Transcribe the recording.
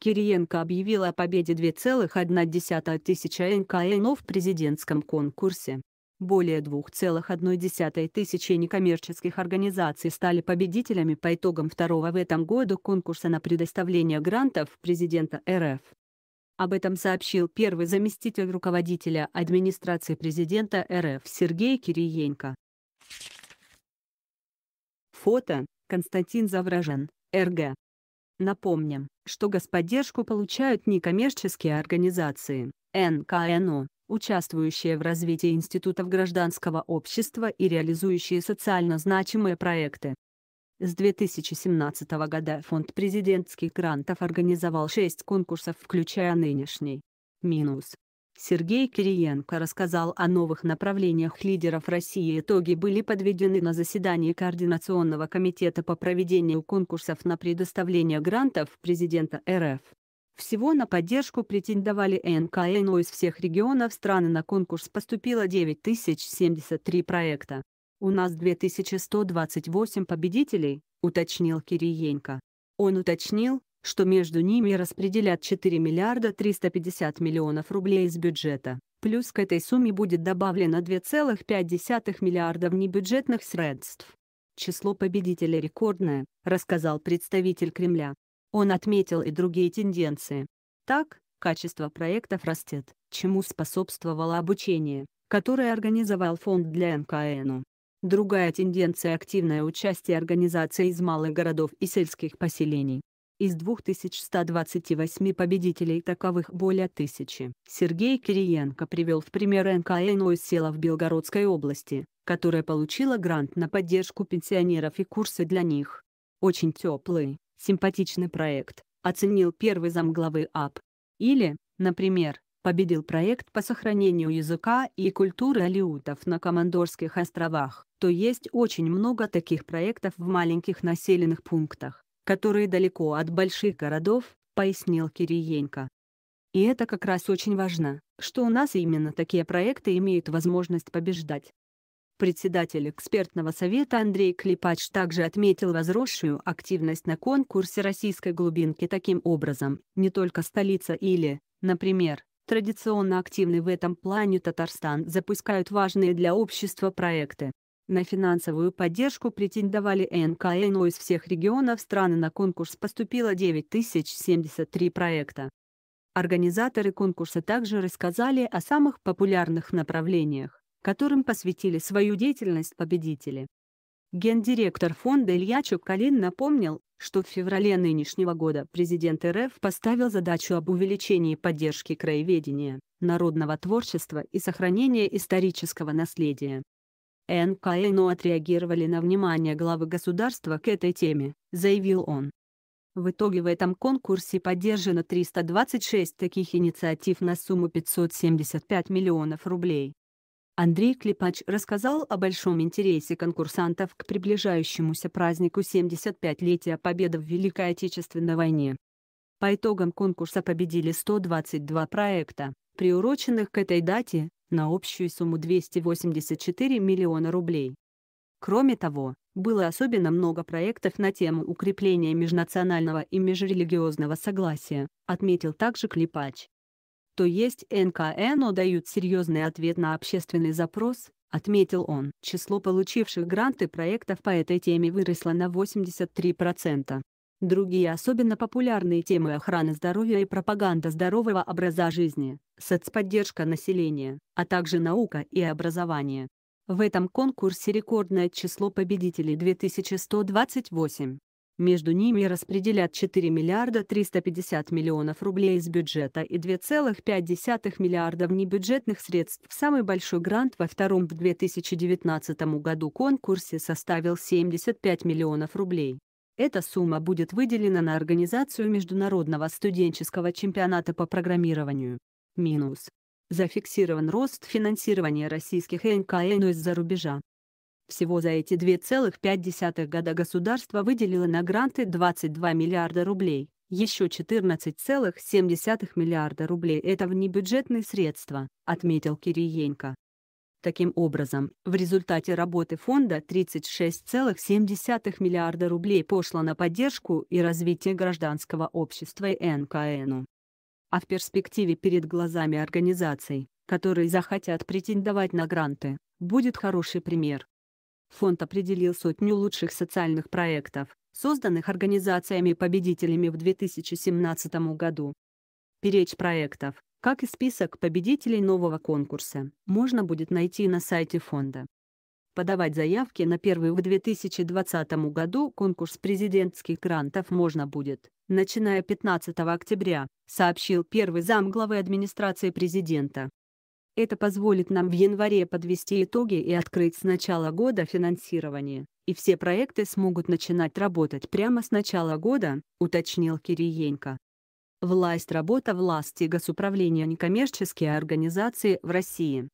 Кириенко объявила о победе 2,1 тысяча НКНО в президентском конкурсе. Более 2,1 тысячи некоммерческих организаций стали победителями по итогам второго в этом году конкурса на предоставление грантов президента РФ. Об этом сообщил первый заместитель руководителя администрации президента РФ Сергей Кириенко. Фото Константин Завражен, РГ. Напомним, что господдержку получают некоммерческие организации, НКНО, участвующие в развитии институтов гражданского общества и реализующие социально значимые проекты. С 2017 года Фонд президентских грантов организовал 6 конкурсов, включая нынешний. Минус. Сергей Кириенко рассказал о новых направлениях лидеров России. Итоги были подведены на заседании Координационного комитета по проведению конкурсов на предоставление грантов президента РФ. Всего на поддержку претендовали НКНО из всех регионов страны. На конкурс поступило 9073 проекта. «У нас 2128 победителей», — уточнил Кириенко. Он уточнил, что между ними распределят 4 миллиарда 350 миллионов рублей из бюджета, плюс к этой сумме будет добавлено 2,5 миллиардов небюджетных средств. Число победителей рекордное, рассказал представитель Кремля. Он отметил и другие тенденции. Так, качество проектов растет, чему способствовало обучение, которое организовал фонд для НКНУ. Другая тенденция – активное участие организаций из малых городов и сельских поселений. Из 2128 победителей таковых более тысячи. Сергей Кириенко привел в пример НКНО из села в Белгородской области, которая получила грант на поддержку пенсионеров и курсы для них. Очень теплый, симпатичный проект, оценил первый замглавы АП. Или, например, победил проект по сохранению языка и культуры алиутов на Командорских островах, то есть очень много таких проектов в маленьких населенных пунктах которые далеко от больших городов, пояснил Кириенко. И это как раз очень важно, что у нас именно такие проекты имеют возможность побеждать. Председатель экспертного совета Андрей Клепач также отметил возросшую активность на конкурсе российской глубинки таким образом, не только столица или, например, традиционно активный в этом плане Татарстан запускают важные для общества проекты. На финансовую поддержку претендовали НКНО из всех регионов страны. На конкурс поступило 9073 проекта. Организаторы конкурса также рассказали о самых популярных направлениях, которым посвятили свою деятельность победители. Гендиректор фонда Илья Чукалин напомнил, что в феврале нынешнего года президент РФ поставил задачу об увеличении поддержки краеведения, народного творчества и сохранения исторического наследия. НКНО отреагировали на внимание главы государства к этой теме, заявил он. В итоге в этом конкурсе поддержано 326 таких инициатив на сумму 575 миллионов рублей. Андрей Клепач рассказал о большом интересе конкурсантов к приближающемуся празднику 75-летия Победы в Великой Отечественной войне. По итогам конкурса победили 122 проекта, приуроченных к этой дате, на общую сумму 284 миллиона рублей. Кроме того, было особенно много проектов на тему укрепления межнационального и межрелигиозного согласия, отметил также Клипач. То есть НКНО дают серьезный ответ на общественный запрос, отметил он. Число получивших гранты проектов по этой теме выросло на 83%. Другие особенно популярные темы охраны здоровья и пропаганда здорового образа жизни, соцподдержка населения, а также наука и образование. В этом конкурсе рекордное число победителей 2128. Между ними распределят 4 миллиарда 350 миллионов рублей из бюджета и 2,5 миллиардов небюджетных средств. Самый большой грант во втором в 2019 году конкурсе составил 75 миллионов рублей. Эта сумма будет выделена на организацию Международного студенческого чемпионата по программированию. Минус. Зафиксирован рост финансирования российских НКН из-за рубежа. Всего за эти 2,5 года государство выделило на гранты 22 миллиарда рублей, еще 14,7 миллиарда рублей – это внебюджетные средства, отметил Кириенко. Таким образом, в результате работы фонда 36,7 миллиарда рублей пошло на поддержку и развитие гражданского общества и НКНУ. А в перспективе перед глазами организаций, которые захотят претендовать на гранты, будет хороший пример. Фонд определил сотню лучших социальных проектов, созданных организациями-победителями в 2017 году. Перечь проектов, как и список победителей нового конкурса, можно будет найти на сайте фонда. Подавать заявки на первый в 2020 году конкурс президентских грантов можно будет, начиная 15 октября, сообщил первый зам главы администрации президента. Это позволит нам в январе подвести итоги и открыть с начала года финансирование, и все проекты смогут начинать работать прямо с начала года, уточнил Кириенко. Власть работа власти госуправления некоммерческие организации в России.